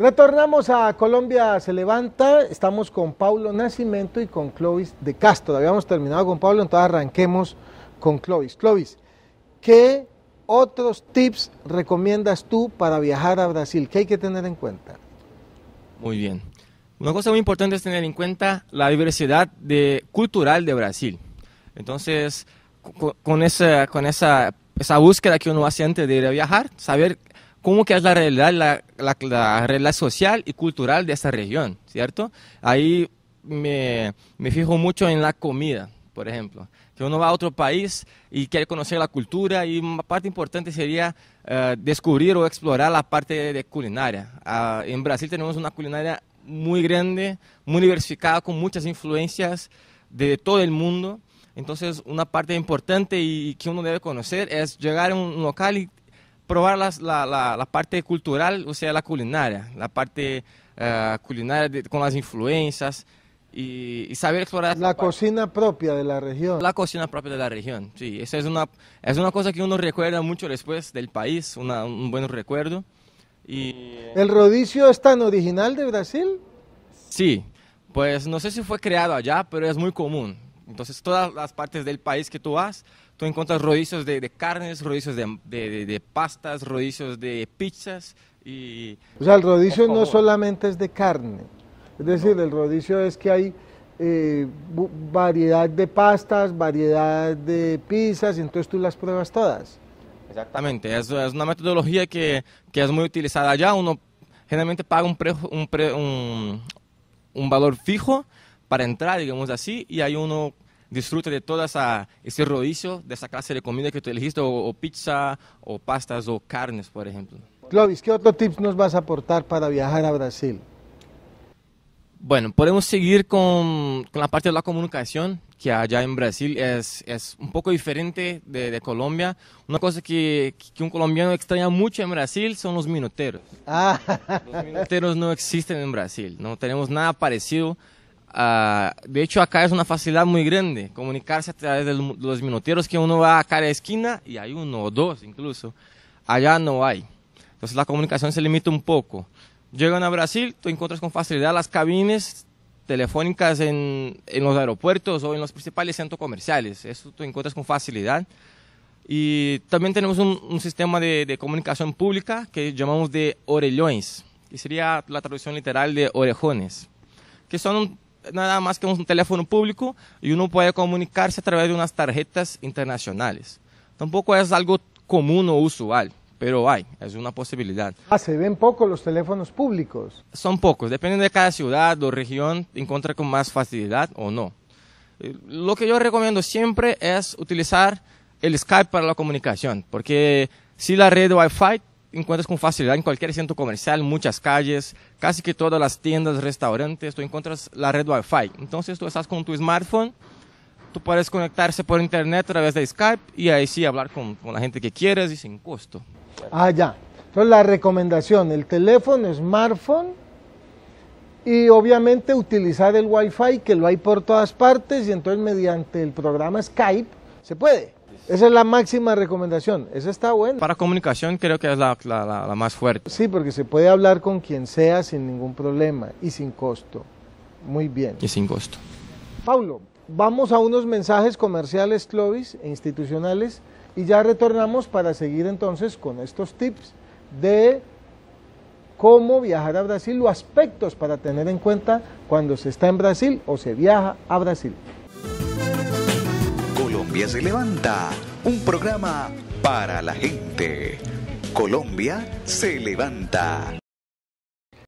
Retornamos a Colombia se levanta, estamos con Paulo Nacimento y con Clovis de Castro. Habíamos terminado con Pablo, entonces arranquemos con Clovis. Clovis, ¿qué otros tips recomiendas tú para viajar a Brasil? ¿Qué hay que tener en cuenta? Muy bien. Una cosa muy importante es tener en cuenta la diversidad cultural de Brasil. Entonces, con, con, esa, esa búsqueda que uno hace antes de ir a viajar, saber cómo que es la realidad, la, social y cultural de esta región, ¿cierto? Ahí me, fijo mucho en la comida, por ejemplo que uno va a otro país y quiere conocer la cultura y una parte importante sería eh, descubrir o explorar la parte de, culinaria. Ah, en Brasil tenemos una culinaria muy grande, muy diversificada, con muchas influencias de todo el mundo. Entonces, una parte importante y que uno debe conocer es llegar a un local y, probar la, la, parte cultural, o sea, la culinaria, la parte eh, culinaria con las influencias y, saber explorar. La cocina propia de la región. La cocina propia de la región, sí. Esa es una, es una cosa que uno recuerda mucho después del país, un buen recuerdo. Y, ¿El rodicio es tan original de Brasil? Sí, pues no sé si fue creado allá, pero es muy común. Entonces, todas las partes del país que tú vas, tú encuentras rodizos de, de carnes, rodillos de, de, de, pastas, rodillos de pizzas y... O sea, el rodicio no solamente es de carne, es decir, el rodicio es que hay eh, variedad de pastas, variedad de pizzas, y entonces tú las pruebas todas. Exactamente, es, una metodología que, que, es muy utilizada allá, uno generalmente paga un, un, un, un valor fijo para entrar, digamos así, y ahí uno disfrute de todo ese rodicio, de esa clase de comida que tú elegiste, o, pizza, o pastas, o carnes, por ejemplo. Clovis, ¿qué otro tips nos vas a aportar para viajar a Brasil? Bueno, podemos seguir con, la parte de la comunicación, que allá en Brasil es, un poco diferente de, Colombia. Una cosa que, un colombiano extraña mucho en Brasil son los minuteros. Ah. Los minuteros no existen en Brasil, no tenemos nada parecido Ah, de hecho, acá es una facilidad muy grande comunicarse a través de los minuteros que uno va a cada esquina y hay uno o dos incluso. Allá no hay. Entonces la comunicación se limita un poco. Llegan a Brasil, tú encuentras con facilidad las cabines telefónicas en, los aeropuertos o en los principales centros comerciales. Eso tú encuentras con facilidad. Y también tenemos un, sistema de, comunicación pública que llamamos de orellones, que sería la traducción literal de orejones, que son un nada más que un teléfono público y uno puede comunicarse a través de unas tarjetas internacionales. Tampoco es algo común o usual, pero hay, es una posibilidad. Ah, se ven pocos los teléfonos públicos. Son pocos, depende de cada ciudad o región, encuentra con más facilidad o no. Eh, lo que yo recomiendo siempre es utilizar el Skype para la comunicación, porque si la red Wi-Fi encuentras con facilidad en cualquier centro comercial, muchas calles, casi que todas las tiendas, restaurantes, tú encuentras la red Wi-Fi. Entonces tú estás con tu smartphone, tú puedes conectarse por internet a través de Skype y ahí sí hablar con, la gente que quieres y sin costo. Ah, ya. Entonces la recomendación, el teléfono, smartphone y obviamente utilizar el Wi-Fi que lo hay por todas partes y entonces mediante el programa Skype se puede. Esa es la máxima recomendación, esa está buena. Para comunicación creo que es la, más fuerte. Sí, porque se puede hablar con quien sea sin ningún problema y sin costo. Muy bien. Y sin costo. Paulo, vamos a unos mensajes comerciales, Clovis, e institucionales, y ya retornamos para seguir entonces con estos tips de cómo viajar a Brasil o aspectos para tener en cuenta cuando se está en Brasil o se viaja a Brasil. Colombia se levanta, un programa para la gente. Colombia se levanta